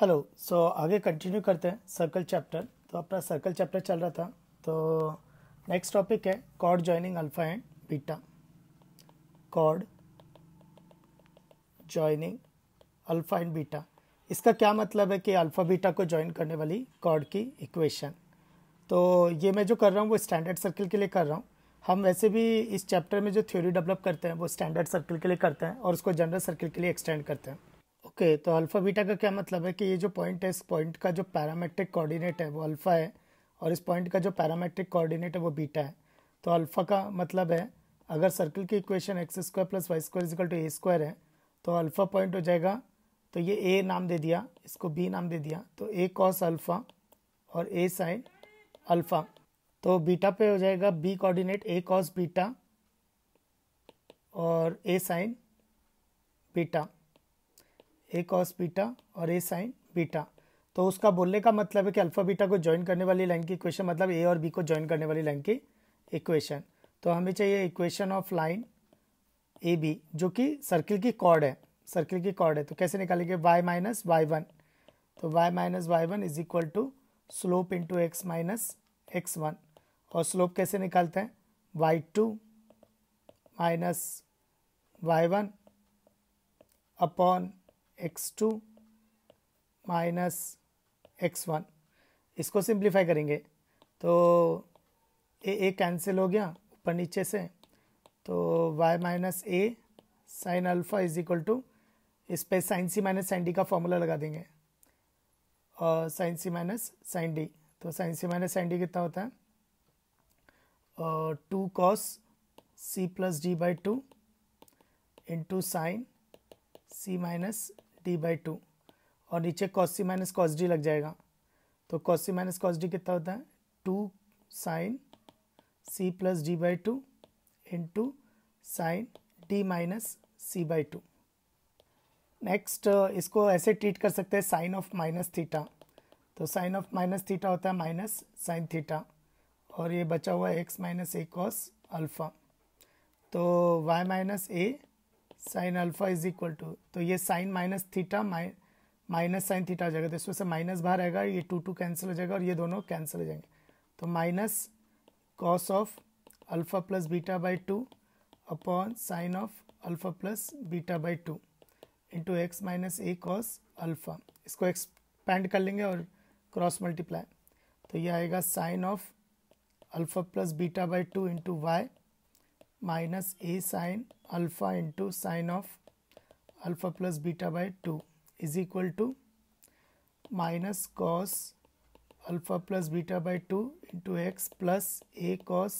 hello सो आगे continue करते हैं सर्कल चैप्टर तो अपना सर्कल चैप्टर चल रहा था तो नेक्स्ट टॉपिक है chord joining alpha and beta chord joining alpha and beta इसका क्या मतलब है कि अल्फा बीटा को ज्वाइन करने वाली कॉर्ड की इक्वेशन तो ये मैं जो कर रहा हूँ वो स्टैंडर्ड सर्कल के लिए कर रहा हूँ हम वैसे भी इस चैप्टर में जो थ्योरी डेवलप करते हैं वो स्टैंडर्ड सर्कल के लिए करते हैं और उसको जनरल सर्कल के लिए एक्सटेंड करते हैं ओके okay, तो अल्फ़ा बीटा का क्या मतलब है कि ये जो पॉइंट है इस पॉइंट का जो पैरामेट्रिक कोऑर्डिनेट है वो अल्फ़ा है और इस पॉइंट का जो पैरामेट्रिक कोऑर्डिनेट है वो बीटा है तो अल्फ़ा का मतलब है अगर सर्कल की equation x square plus y square is equal to a square है तो अल्फ़ा पॉइंट हो जाएगा तो ये ए नाम दे दिया इसको बी नाम दे दिया तो ए कॉस अल्फ़ा और ए साइन अल्फ़ा तो बीटा पे हो जाएगा B coordinate a cos beta और a sine beta a cos beta और ए साइन बीटा तो उसका बोलने का मतलब है कि अल्फा बीटा को ज्वाइन करने वाली लाइन की इक्वेशन मतलब ए और बी को ज्वाइन करने वाली लाइन की इक्वेशन तो हमें चाहिए equation of line A B जो कि सर्किल की कॉर्ड है सर्किल की कॉर्ड है तो कैसे निकालेंगे वाई माइनस वाई वन तो y minus y one is equal to slope into x minus x one और स्लोप कैसे निकालते हैं y two minus y one upon x two minus x one इसको सिंप्लीफाई करेंगे तो ए ए कैंसिल हो गया ऊपर नीचे से तो y minus a sine alpha is equal to इस पर sine C minus sine D का फॉर्मूला लगा देंगे और sine C minus sine D तो sine C minus sine D कितना होता है और two cos C plus D by two into sine C minus T by two और नीचे कॉस माइनस कॉस डी लग जाएगा तो कॉस माइनस कॉस डी कितना होता है two sine C plus D by two into sine D minus C by two next इसको ऐसे ट्रीट कर सकते हैं साइन ऑफ माइनस थीटा तो साइन ऑफ माइनस थीटा होता है माइनस साइन थीटा और ये बचा हुआ है x minus a cos alpha तो y minus a sine alpha is equal to तो ये sine minus theta minus sine theta आ जाएगा तो इसमें से माइनस बाहर आएगा ये टू टू कैंसिल हो जाएगा और ये दोनों कैंसिल हो जाएंगे तो minus cos of alpha plus beta by two upon sine of alpha plus beta by two into x minus a cos alpha इसको एक्सपैंड कर लेंगे और क्रॉस मल्टीप्लाई तो ये आएगा sine of alpha plus beta by two into y minus a sine alpha into sine of alpha plus beta by two is equal to minus cos alpha plus beta by two into x plus A cos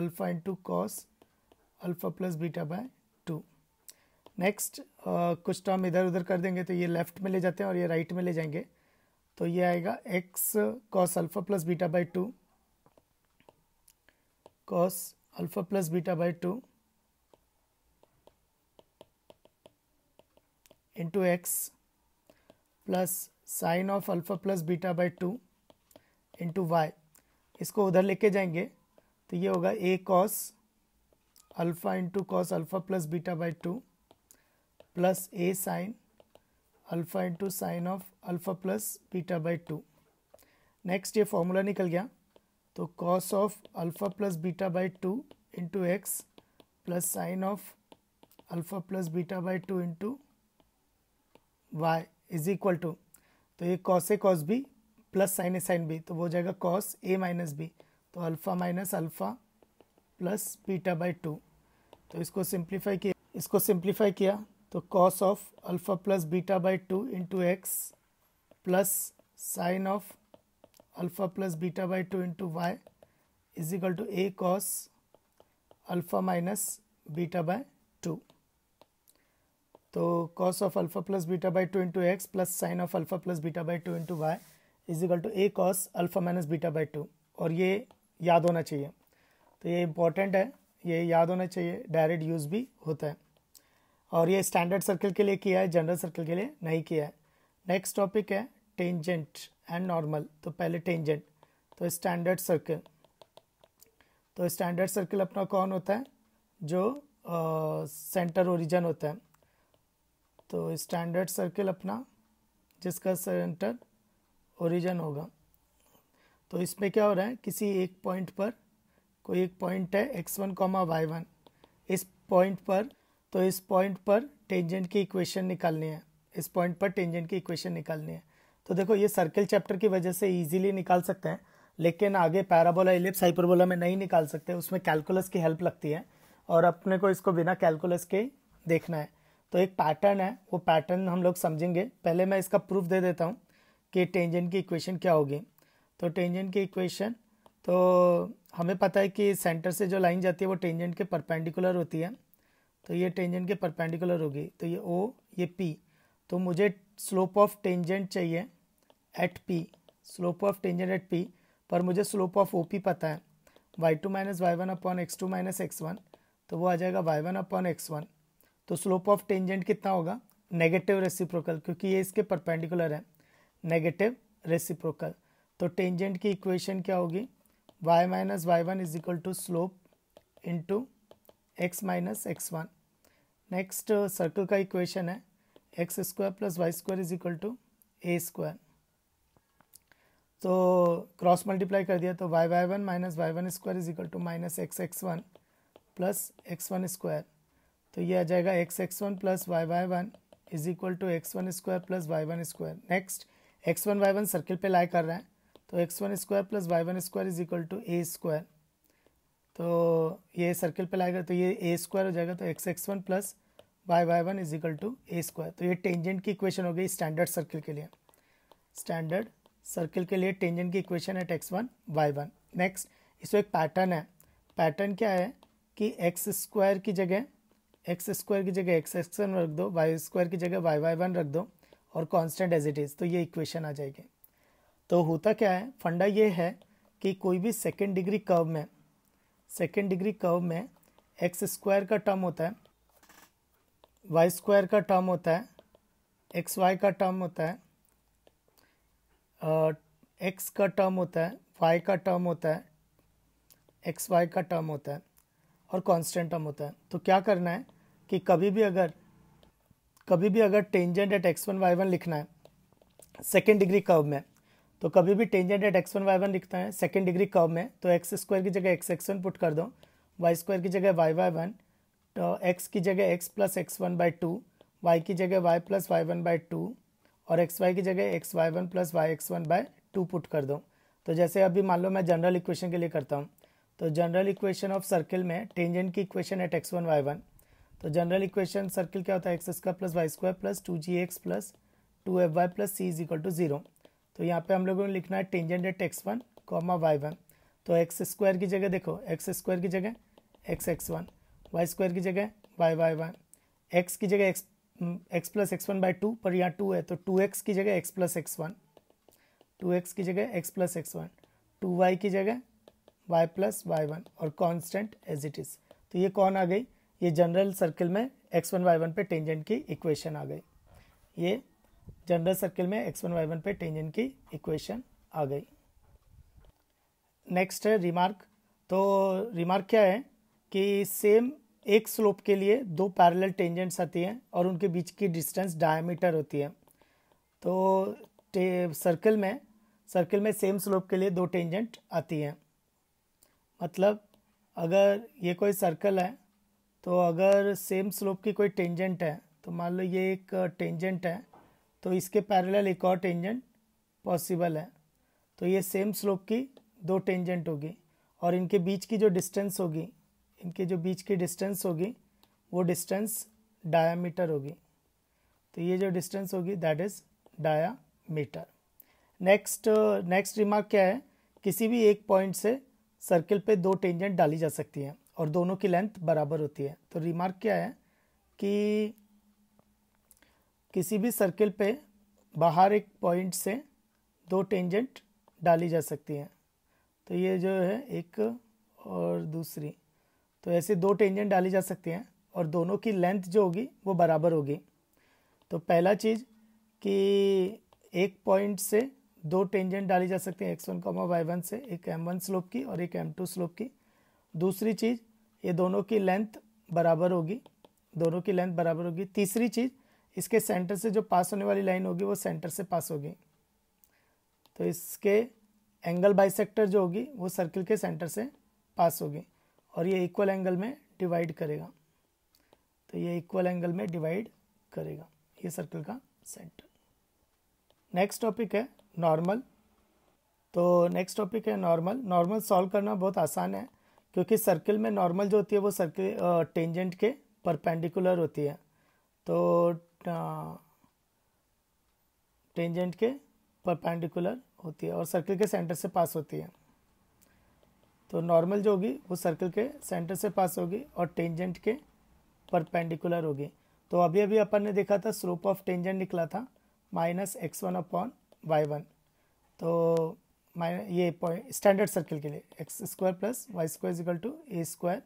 alpha into cos alpha plus beta by two next कुछ term इधर उधर कर देंगे तो ये left में ले जाते हैं और ये राइट right में ले जाएंगे तो ये आएगा x cos alpha plus beta by two cos alpha plus beta by 2 into x plus sine of alpha plus beta by two into y इसको उधर लेके जाएंगे तो ये होगा a cos alpha into cos alpha plus beta by two plus a sine alpha into sine of alpha plus beta by two next ये formula निकल गया तो cos of alpha plus beta by two into x plus sine of alpha plus beta by two into y is equal to तो ये cos A cos B plus sine A sine B तो वो हो जाएगा cos A minus B तो alpha minus alpha plus beta by two तो इसको simplify किया इसको सिंप्लीफाई किया तो cos of alpha plus beta by two into x plus sine of alpha plus beta by two into y is equal to a cos alpha minus beta by two तो cos of alpha plus beta by two into x plus sine of alpha plus beta by two into y is equal to a cos alpha minus beta by two और ये याद होना चाहिए तो ये important है ये याद होना चाहिए डायरेक्ट यूज़ भी होता है और ये स्टैंडर्ड सर्कल के लिए किया है जनरल सर्कल के लिए नहीं किया है नेक्स्ट टॉपिक है टेंजेंट एंड नॉर्मल तो पहले टेंजेंट तो स्टैंडर्ड सर्कल तो स्टैंडर्ड सर्कल अपना कौन होता है जो सेंटर uh, ओरिजन होता है तो स्टैंडर्ड सर्कल अपना जिसका सेंटर ओरिजन होगा तो इसमें क्या हो रहा है किसी एक पॉइंट पर कोई एक पॉइंट है x one comma y one इस पॉइंट पर तो इस पॉइंट पर टेंजेंट की इक्वेशन निकालनी है इस पॉइंट पर टेंजेंट की इक्वेशन निकालनी है तो देखो ये सर्कल चैप्टर की वजह से इजीली निकाल सकते हैं लेकिन आगे पैराबोला इलिप्स हाइपरबोला में नहीं निकाल सकते उसमें कैलकुलस की हेल्प लगती है और अपने को इसको बिना कैलकुलस के देखना है तो एक पैटर्न है वो पैटर्न हम लोग समझेंगे पहले मैं इसका प्रूफ दे देता हूँ कि टेंजन की इक्वेशन क्या होगी तो टेंजन की इक्वेशन तो हमें पता है कि सेंटर से जो लाइन जाती है वो टेंजेंट के परपेंडिकुलर होती है तो ये टेंजेंट के परपेंडिकुलर होगी तो ये ओ ये पी तो मुझे स्लोप ऑफ टेंजेंट चाहिए at P slope of tangent at P पर मुझे स्लोप ऑफ ओ पी पता है y two minus y one upon x two minus x one तो वो आ जाएगा y one upon x one तो स्लोप ऑफ टेंजेंट कितना होगा नेगेटिव रेसिप्रोकल क्योंकि ये इसके परपेंडिकुलर है नेगेटिव रेसिप्रोकल तो टेंजेंट की इक्वेशन क्या होगी y minus y one is equal to slope into x minus x one next circle का इक्वेशन है x square plus y square is equal to a square तो cross multiply कर दिया तो y y one minus y one square is equal to minus x x one plus x one square तो ये आ जाएगा x x one plus y y one is equal to x one square plus y one square next x one y one circle पे lie कर रहे हैं तो x one square plus y one square is equal to a square तो ये circle पे लाएगा तो ये ए स्क्वायर हो जाएगा तो x x one plus y y one is equal to a square तो ये टेंजेंट की इक्वेशन हो गई स्टैंडर्ड सर्किल के लिए स्टैंडर्ड सर्किल के लिए टेंजेंट की equation at x one y one next इसमें एक पैटर्न है पैटर्न क्या है कि एक्स स्क्वायर की जगह एक्स स्क्वायर की जगह एक्स एक्स वन रख दो वाई स्क्वायर की जगह वाई वाई वन रख दो और कॉन्स्टेंट एज इट इज़ तो ये इक्वेशन आ जाएगी तो होता क्या है फंडा ये है कि कोई भी सेकेंड डिग्री कर्व में सेकेंड डिग्री कर्व में एक्स स्क्वायर का टर्म होता है वाई स्क्वायर का टर्म होता है एक्स वाई का टर्म होता है एक्स का टर्म होता है वाई का टर्म होता है एक्स वाई का टर्म होता है और कांस्टेंट टर्म होता है तो क्या करना है कि कभी भी अगर कभी भी अगर tangent at x one y one लिखना है सेकेंड डिग्री कर्व में तो कभी भी tangent at x one y one लिखता है सेकेंड डिग्री कर्व में तो एक्स स्क्वायर की जगह एक्स एक्स वन पुट कर दो वाई स्क्वायर की जगह वाई वाई वन तो x की जगह x plus x one by two y की जगह y plus y one by two और एक्स वाई की जगह x y one plus y x one by two put कर दो तो जैसे अभी मान लो मैं जनरल इक्वेशन के लिए करता हूँ तो जनरल इक्वेशन ऑफ सर्किल में टेंजेंट की equation at x one y one तो जनरल इक्वेशन सर्किल क्या होता है x square plus y square plus two g x plus two f y plus c is equal to zero तो यहाँ पे हम लोगों ने लिखना है tangent at x one comma y one तो एक्स स्क्वायर की जगह देखो एक्स स्क्वायर की जगह x x one y square की जगह वाई वाई वाई एक्स की जगह x x plus x one by two पर यहाँ टू है तो टू एक्स की जगह x plus x one two x की जगह x plus x one two y की जगह वाई प्लस वाई वन और कॉन्स्टेंट एज इट इज़ तो ये कौन आ गई ये जनरल सर्किल में एक्स वन वाई वन पर टेंजेंट की इक्वेशन आ गई ये जनरल सर्किल में एक्स वन वाई वन पर टेंजेंट की इक्वेशन आ गई नेक्स्ट है रिमार्क तो रिमार्क क्या है कि सेम एक स्लोप के लिए दो पैरेलल टेंजेंट्स आती हैं और उनके बीच की डिस्टेंस डायमीटर होती है तो सर्कल में सर्कल में सेम स्लोप के लिए दो टेंजेंट आती हैं मतलब अगर ये कोई सर्कल है तो अगर सेम स्लोप की कोई टेंजेंट है तो मान लो ये एक टेंजेंट है तो इसके पैरेलल एक और टेंजेंट पॉसिबल है तो ये सेम स्लोप की दो टेंजेंट होगी और इनके बीच की जो डिस्टेंस होगी इनके जो बीच की डिस्टेंस होगी वो डिस्टेंस डायामीटर होगी तो ये जो डिस्टेंस होगी that is diameter next next remark क्या है किसी भी एक पॉइंट से सर्किल पे दो टेंजेंट डाली जा सकती हैं और दोनों की लेंथ बराबर होती है तो रिमार्क क्या है कि किसी भी सर्किल पे बाहर एक पॉइंट से दो टेंजेंट डाली जा सकती हैं तो ये जो है एक और दूसरी तो ऐसे दो टेंजेंट डाली जा सकती हैं और दोनों की लेंथ जो होगी वो बराबर होगी तो पहला चीज़ कि एक पॉइंट से दो टेंजेंट डाली जा सकती हैं x one comma y one से एक एम वन स्लोप की और एक एम टू स्लोप की दूसरी चीज़ ये दोनों की लेंथ बराबर होगी दोनों की लेंथ बराबर होगी तीसरी चीज़ इसके सेंटर से जो पास होने वाली लाइन होगी वो सेंटर से पास होगी तो इसके एंगल बाइसेक्टर जो होगी वो सर्किल के सेंटर से पास होगी और ये इक्वल एंगल में डिवाइड करेगा तो ये इक्वल एंगल में डिवाइड करेगा ये सर्कल का सेंटर नेक्स्ट टॉपिक है नॉर्मल तो नेक्स्ट टॉपिक है नॉर्मल नॉर्मल सॉल्व करना बहुत आसान है क्योंकि सर्कल में नॉर्मल जो होती है वो सर्कल टेंजेंट के परपेंडिकुलर होती है तो टेंजेंट के परपेंडिकुलर होती है और सर्कल के सेंटर से पास होती है तो नॉर्मल जो होगी वो सर्कल के सेंटर से पास होगी और टेंजेंट के परपेंडिकुलर होगी तो अभी अभी अपन ने देखा था स्लोप ऑफ टेंजेंट निकला था minus x one upon y one तो माइनस ये पॉइंट स्टैंडर्ड सर्कल के लिए x square plus y square is equal to a square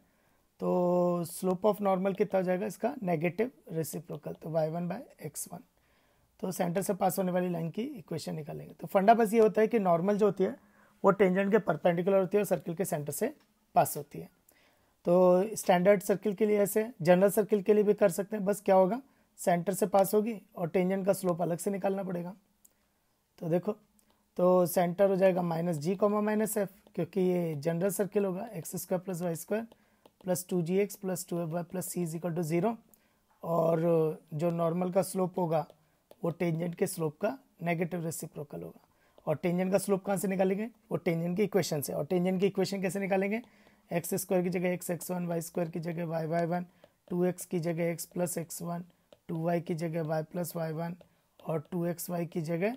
तो स्लोप ऑफ नॉर्मल कितना हो जाएगा इसका नेगेटिव रेसिप्रोकल तो y one by x one तो सेंटर से पास होने वाली लाइन की इक्वेशन निकालेंगे तो फंडा बस ये होता है कि नॉर्मल जो होती है वो टेंजेंट के परपेंडिकुलर होती है और सर्किल के सेंटर से पास होती है तो स्टैंडर्ड सर्किल के लिए ऐसे जनरल सर्किल के लिए भी कर सकते हैं बस क्या होगा सेंटर से पास होगी और टेंजेंट का स्लोप अलग से निकालना पड़ेगा तो देखो तो सेंटर हो जाएगा minus g comma minus f क्योंकि ये जनरल सर्किल होगा x square plus y square plus two g x plus two f y plus c is equal to zero और जो नॉर्मल का स्लोप होगा वो टेंजेंट के स्लोप का नेगेटिव रेसिप्रोकल होगा और टेंजेंट का स्लोप कहाँ से निकालेंगे वो टेंजेंट की इक्वेशन से और टेंजेंट की इक्वेशन कैसे निकालेंगे एक्स स्क्वायर की जगह x x one y square की जगह y y one two x की जगह x plus x one two y की जगह वाई प्लस वाई वन और टू एक्स वाई की जगह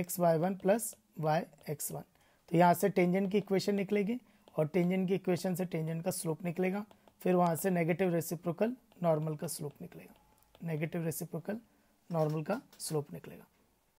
x y one plus y x one तो यहाँ से टेंजेंट की इक्वेशन निकलेगी और टेंजेंट की इक्वेशन से टेंजेंट का स्लोप निकलेगा फिर वहाँ से नेगेटिव रेसिप्रोकल नॉर्मल का स्लोप निकलेगा नेगेटिव रेसिप्रोकल नॉर्मल का स्लोप निकलेगा